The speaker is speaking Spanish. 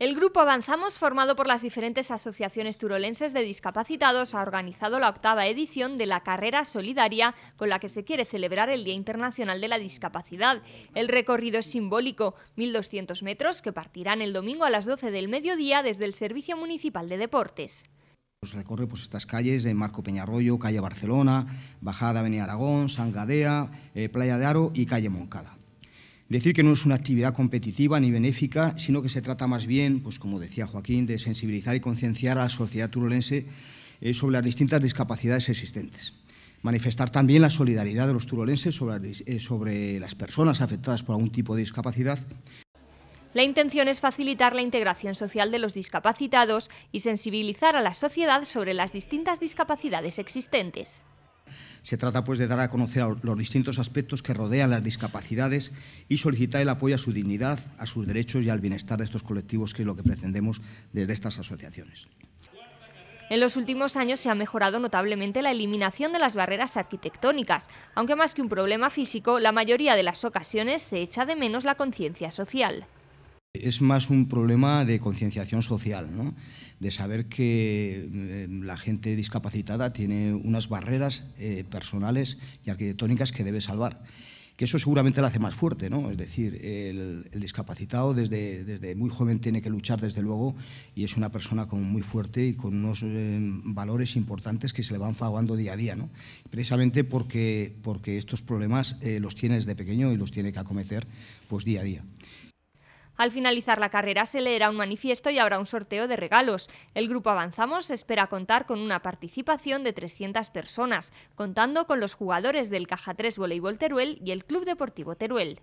El grupo Avanzamos, formado por las diferentes asociaciones turolenses de discapacitados, ha organizado la octava edición de la carrera solidaria con la que se quiere celebrar el Día Internacional de la Discapacidad. El recorrido es simbólico, 1.200 metros que partirán el domingo a las 12 del mediodía desde el Servicio Municipal de Deportes. los pues recorre pues, estas calles en Marco Peñarroyo, calle Barcelona, Bajada Avenida Aragón, San Gadea, eh, Playa de Aro y calle Moncada. Decir que no es una actividad competitiva ni benéfica, sino que se trata más bien, pues como decía Joaquín, de sensibilizar y concienciar a la sociedad turolense eh, sobre las distintas discapacidades existentes. Manifestar también la solidaridad de los turolenses eh, sobre las personas afectadas por algún tipo de discapacidad la intención es facilitar la integración social de los discapacitados y sensibilizar a la sociedad sobre las distintas discapacidades existentes. Se trata pues de dar a conocer los distintos aspectos que rodean las discapacidades y solicitar el apoyo a su dignidad, a sus derechos y al bienestar de estos colectivos, que es lo que pretendemos desde estas asociaciones. En los últimos años se ha mejorado notablemente la eliminación de las barreras arquitectónicas, aunque más que un problema físico, la mayoría de las ocasiones se echa de menos la conciencia social. Es más un problema de concienciación social, de saber que eh, la gente discapacitada tiene unas barreras eh, personales y arquitectónicas que debe salvar. Que eso seguramente la hace más fuerte, ¿no? Es decir, el, discapacitado desde, desde, muy joven tiene que luchar, desde luego, y es una persona muy fuerte y con unos eh, valores importantes que se le van fagando día a día, Precisamente porque, porque estos problemas los tiene desde pequeño y los tiene que acometer pues, día a día. Al finalizar la carrera se leerá un manifiesto y habrá un sorteo de regalos. El grupo Avanzamos espera contar con una participación de 300 personas, contando con los jugadores del Caja 3 Voleibol Teruel y el Club Deportivo Teruel.